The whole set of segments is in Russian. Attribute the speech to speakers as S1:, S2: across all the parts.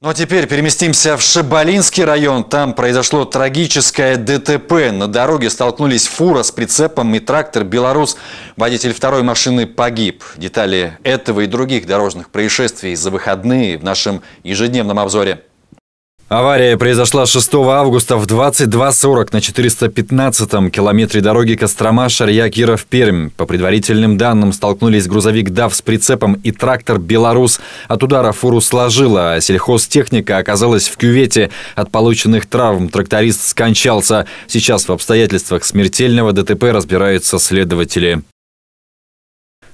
S1: Ну а теперь переместимся в Шабалинский район. Там произошло трагическое ДТП. На дороге столкнулись фура с прицепом и трактор «Беларус». Водитель второй машины погиб. Детали этого и других дорожных происшествий за выходные в нашем ежедневном обзоре. Авария произошла 6 августа в 22.40 на 415-м километре дороги Кострома-Шарья-Киров-Пермь. По предварительным данным, столкнулись грузовик «ДАВ» с прицепом и трактор «Беларус». От удара фуру сложила, а сельхозтехника оказалась в кювете. От полученных травм тракторист скончался. Сейчас в обстоятельствах смертельного ДТП разбираются следователи.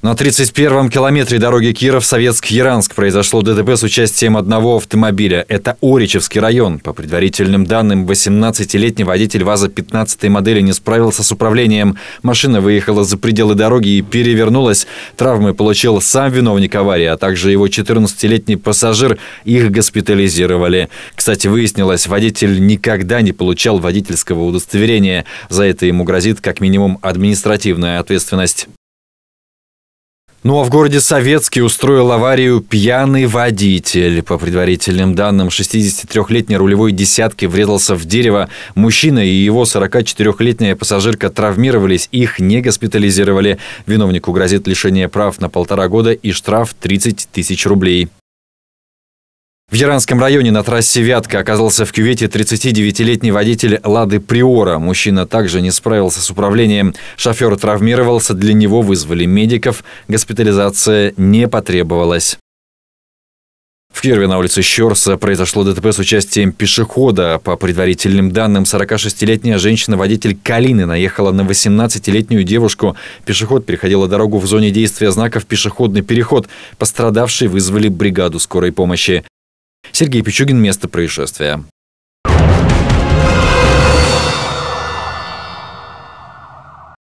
S1: На 31-м километре дороги Киров-Советск-Яранск произошло ДТП с участием одного автомобиля. Это Оричевский район. По предварительным данным, 18-летний водитель ВАЗа 15 модели не справился с управлением. Машина выехала за пределы дороги и перевернулась. Травмы получил сам виновник аварии, а также его 14-летний пассажир. Их госпитализировали. Кстати, выяснилось, водитель никогда не получал водительского удостоверения. За это ему грозит как минимум административная ответственность. Ну а в городе Советский устроил аварию пьяный водитель. По предварительным данным, 63-летний рулевой десятки врезался в дерево. Мужчина и его 44-летняя пассажирка травмировались, их не госпитализировали. Виновнику грозит лишение прав на полтора года и штраф 30 тысяч рублей. В Яранском районе на трассе Вятка оказался в кювете 39-летний водитель «Лады Приора». Мужчина также не справился с управлением. Шофер травмировался, для него вызвали медиков. Госпитализация не потребовалась. В Кирове на улице Щерса произошло ДТП с участием пешехода. По предварительным данным, 46-летняя женщина-водитель Калины наехала на 18-летнюю девушку. Пешеход переходила дорогу в зоне действия знаков «Пешеходный переход». Пострадавшие вызвали бригаду скорой помощи. Сергей Пичугин, место происшествия.